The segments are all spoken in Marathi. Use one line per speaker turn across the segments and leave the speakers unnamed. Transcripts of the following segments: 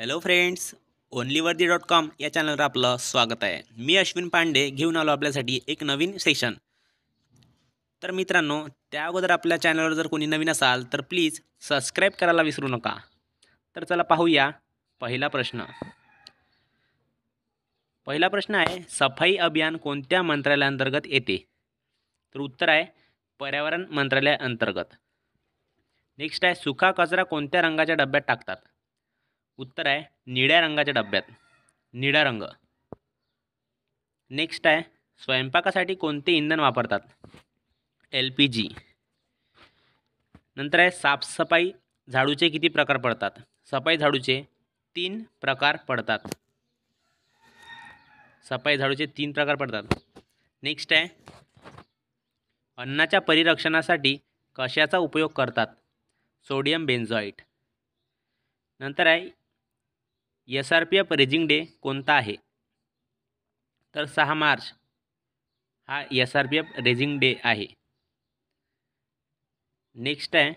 hello friends only Vardi dot com या चॅनलवर आपलं स्वागत आहे मी अश्विन पांडे घेऊन आलो आपल्यासाठी एक नवीन सेशन तर मित्रांनो त्या अगोदर आपल्या चॅनलवर जर कोणी नवीन असाल तर प्लीज सबस्क्राईब करायला विसरू नका तर चला पाहूया पहिला प्रश्न पहिला प्रश्न आहे सफाई अभियान कोणत्या मंत्रालयाअंतर्गत येते तर उत्तर आहे पर्यावरण मंत्रालयाअंतर्गत नेक्स्ट आहे सुका कचरा कोणत्या रंगाच्या डब्यात टाकतात उत्तर आहे निळ्या रंगाच्या डब्यात निळा रंग नेक्स्ट आहे स्वयंपाकासाठी कोणते इंधन वापरतात एल पी जी नंतर आहे साफसफाई झाडूचे किती प्रकार पडतात सफाई झाडूचे तीन प्रकार पडतात सफाई झाडूचे तीन प्रकार पडतात नेक्स्ट आहे अन्नाच्या परिरक्षणासाठी कशाचा उपयोग करतात सोडियम बेन्झॉईट नंतर आहे S R P F raising day कोणता आहे तर सहा मार्च हा S R P F raising day आहे नेक्स्ट आहे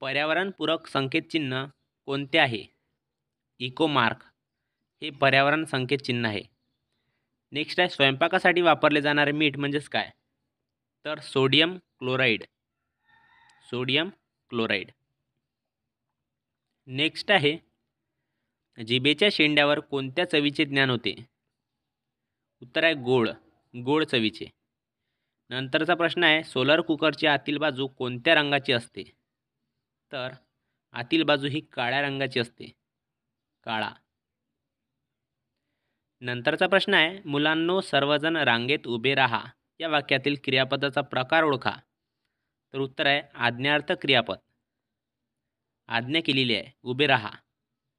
पर्यावरणपूरक संकेतचिन्ह कोणते आहे इको मार्क हे पर्यावरण संकेतचिन्ह आहे नेक्स्ट आहे स्वयंपाकासाठी वापरले जाणारे मीठ म्हणजेच काय तर sodium chloride sodium chloride next आहे जिबेच्या शेंड्यावर कोणत्या चवीचे ज्ञान होते उत्तर आहे गोड गोड चवीचे नंतरचा प्रश्न आहे सोलर कुकरची आतील बाजू कोणत्या रंगाची असते तर आतील बाजू ही काळ्या रंगाची असते काळा नंतरचा प्रश्न आहे मुलांनो सर्वजण रांगेत उभे राहा या वाक्यातील क्रियापदाचा प्रकार ओळखा तर उत्तर आहे आज्ञार्थ क्रियापद आज्ञा केलेली आहे उभे राहा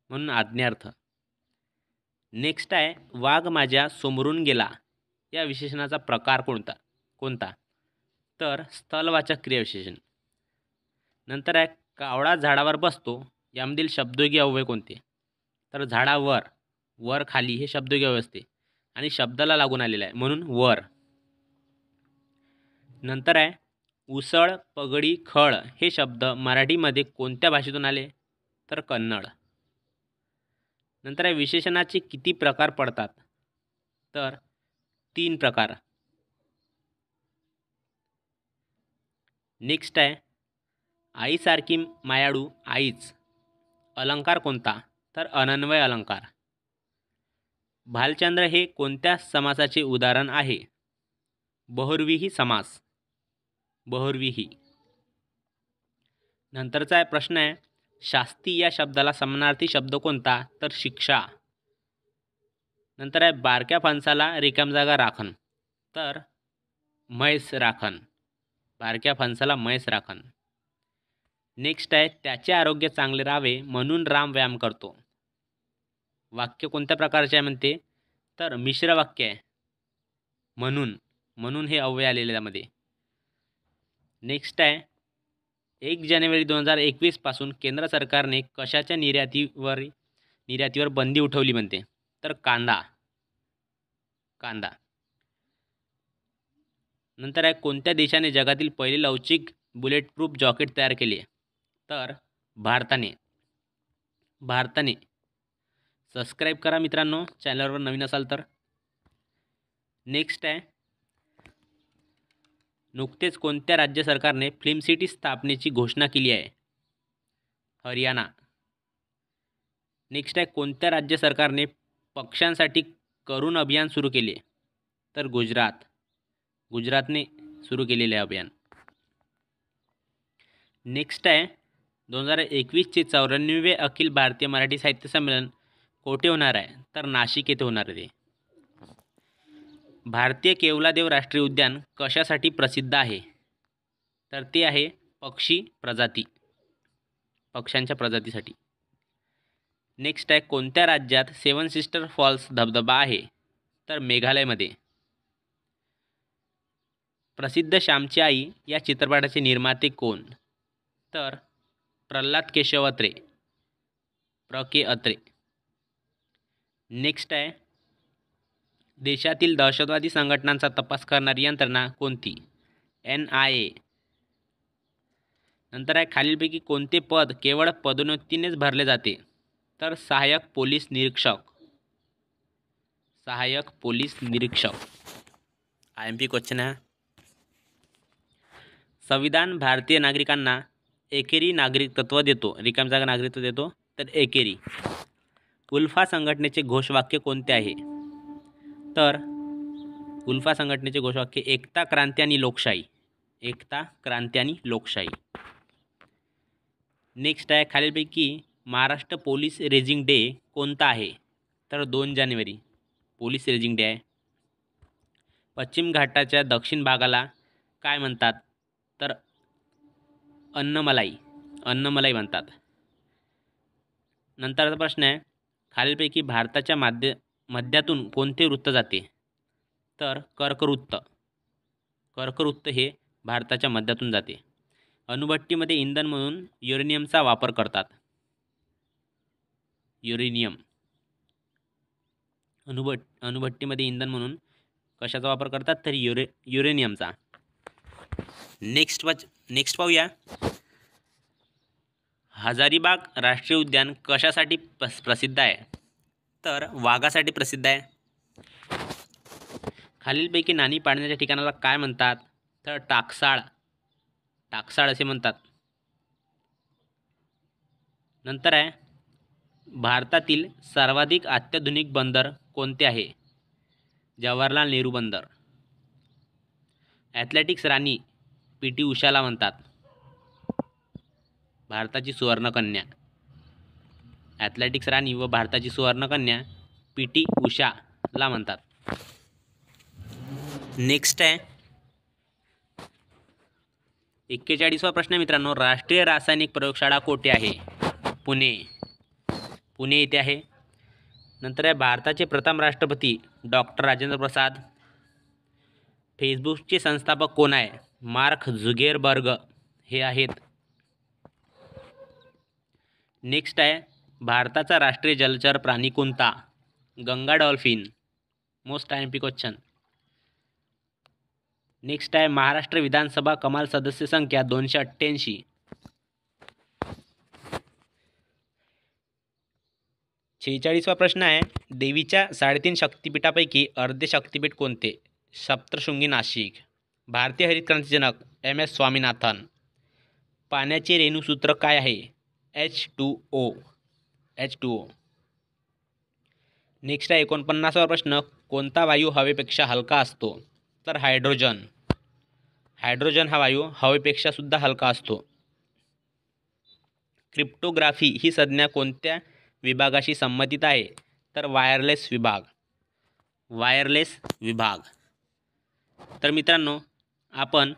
म्हणून आज्ञार्थ नेक्स्ट आहे वाघ माझ्या समोरून गेला या विशेषणाचा प्रकार कोणता कोणता तर स्थलवाचक क्रियाविशेषण नंतर आहे कावळा झाडावर बसतो यामधील शब्दोगी अवय कोणते तर झाडावर वर खाली हे शब्दोगी अवय असते आणि शब्दाला लागून आलेला आहे म्हणून वर नंतर आहे उसळ पगडी खळ हे शब्द मराठीमध्ये कोणत्या भाषेतून आले तर कन्नड नंतर या विशेषणाचे किती प्रकार पडतात तर तीन प्रकार नेक्स्ट आहे आईसारखी मायाडू आईच अलंकार कोणता तर अनन्वय अलंकार भालचंद्र हे कोणत्या समासाचे उदाहरण आहे बहुर्वीही समास ही नंतरचा आहे प्रश्न आहे शास्ती या शब्दाला समानार्थी शब्द कोणता तर शिक्षा नंतर आहे बारक्या फणसाला रिकाम जागा राखण तर म्हैस राखण बारक्या फणसाला म्हैस राखण नेक्स्ट आहे त्याचे आरोग्य चांगले राहावे म्हणून राम व्यायाम करतो वाक्य कोणत्या प्रकारचे आहे म्हणते तर मिश्र वाक्य आहे म्हणून म्हणून हे अव्यय आलेल्यामध्ये नेक्स्ट आहे एक जानेवारी दोन हजार एकवीसपासून केंद्र सरकारने कशाच्या निर्यातीवर निर्यातीवर बंदी उठवली म्हणते तर कांदा कांदा नंतर आहे कोणत्या देशाने जगातील पहिले लवचिक बुलेट प्रूफ जॉकेट तयार केले तर भारताने भारताने सबस्क्राईब करा मित्रांनो चॅनलवर नवीन असाल तर नेक्स्ट आहे नुकतेच कोणत्या राज्य सरकारने फिल्म सिटी स्थापनेची घोषणा केली आहे हरियाणा नेक्स्ट आहे कोणत्या राज्य सरकारने पक्ष्यांसाठी करुण अभियान सुरू केले तर गुजरात गुजरातने सुरू केलेले अभियान नेक्स्ट आहे दोन हजार एकवीसचे चौऱ्याण्णवे अखिल भारतीय मराठी साहित्य संमेलन कोठे होणार आहे तर नाशिक येथे होणार आहे भारतीय केवलादेव राष्ट्रीय उद्यान कशासाठी प्रसिद्ध आहे तर ते आहे पक्षी प्रजाती पक्ष्यांच्या प्रजातीसाठी नेक्स्ट आहे कोणत्या राज्यात सेवन सिस्टर फॉल्स धबधबा आहे तर मेघालयमध्ये प्रसिद्ध श्यामची आई या चित्रपटाचे निर्माते कोण तर प्रल्हाद केशव अत्रे प्र के अत्रे नेक्स्ट आहे देशातील दहशतवादी संघटनांचा तपास करणारी यंत्रणा कोणती एन आय ए नंतर आहे खालीलपैकी कोणते पद केवळ पदोन्नतीनेच भरले जाते तर सहाय्यक पोलीस निरीक्षक सहायक पोलीस निरीक्षक आय एम पी क्वेश्चन आहे संविधान भारतीय नागरिकांना एकेरी नागरिकत्व देतो रिकाम जागा नागरिकत्व देतो तर एकेरी उल्फा संघटनेचे घोषवाक्य कोणते आहे तर उल्फा संघटनेचे घोषवाक्य एकता क्रांती आणि लोकशाही एकता क्रांती आणि लोकशाही नेक्स्ट आहे खालीलपैकी महाराष्ट्र पोलीस रेजिंग डे कोणता आहे तर दोन जानेवारी पोलीस रेजिंग डे आहे पश्चिम घाटाच्या दक्षिण भागाला काय म्हणतात तर अन्नमलाई अन्नमलाई म्हणतात नंतरचा प्रश्न आहे खालीलपैकी भारताच्या माध्य मध्यातून कोणते वृत्त जाते तर कर्कवृत्त कर्कवृत्त हे भारताच्या मध्यातून जाते अणुभट्टीमध्ये इंधन म्हणून युरेनियमचा वापर करतात युरेनियम अणुभट अणुभट्टीमध्ये इंधन म्हणून कशाचा वापर करतात तर युरे युरेनियमचा नेक्स्ट वाच नेक्स्ट पाहूया हजारीबाग राष्ट्रीय उद्यान कशासाठी प्रसिद्ध आहे तर वाघासाठी प्रसिद्ध आहे खालीलपैकी नाणी पाडण्याच्या ठिकाणाला काय म्हणतात तर टाकसाळ टाकसाळ असे म्हणतात नंतर आहे भारतातील सर्वाधिक अत्याधुनिक बंदर कोणते आहे जवाहरलाल नेहरू बंदर ॲथलेटिक्स राणी पी टी उषाला म्हणतात भारताची सुवर्णकन्या ॲथलेटिक्स राणी व भारताची सुवर्णकन्या पी टी उषाला म्हणतात नेक्स्ट आहे एक्केचाळीसवा प्रश्न मित्रांनो राष्ट्रीय रासायनिक प्रयोगशाळा कोठे आहे पुणे पुणे येथे आहे नंतर आहे भारताचे प्रथम राष्ट्रपती डॉक्टर राजेंद्र प्रसाद फेसबुकचे संस्थापक कोण आहे मार्क झुगेरबर्ग हे आहेत नेक्स्ट आहे भारताचा राष्ट्रीय जलचर प्राणी कोणता Ganga dolphin most I P question next आहे महाराष्ट्र विधानसभा कमाल सदस्य संख्या दोनशे अठ्ठ्याऐंशी शेहेचाळीसवा प्रश्न आहे देवीच्या साडेतीन शक्तिपीठापैकी अर्धे शक्तिपीठ कोणते सप्तशृंगी नाशिक भारतीय हरित क्रांतीजनक एम एस स्वामीनाथन पाण्याचे रेणूसूत्र काय आहे H two O H two O next आहे एकोणपन्नासावा प्रश्न कोणता वायू हवेपेक्षा हलका असतो तर हायड्रोजन हायड्रोजन हा वायू हवेपेक्षा सुद्धा हलका असतो क्रिप्टोग्राफी ही संज्ञा कोणत्या विभागाशी संबंधित आहे तर वायरलेस विभाग वायरलेस विभाग तर मित्रांनो आपण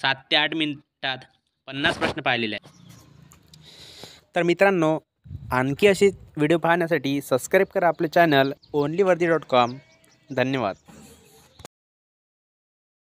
सात ते आठ मिनिटात पन्नास प्रश्न पाहिलेले आहे तर मित्रांनो आणखी असे व्हिडिओ पाहण्यासाठी सबस्क्राईब करा आपले channel only Vardi dot com धन्यवाद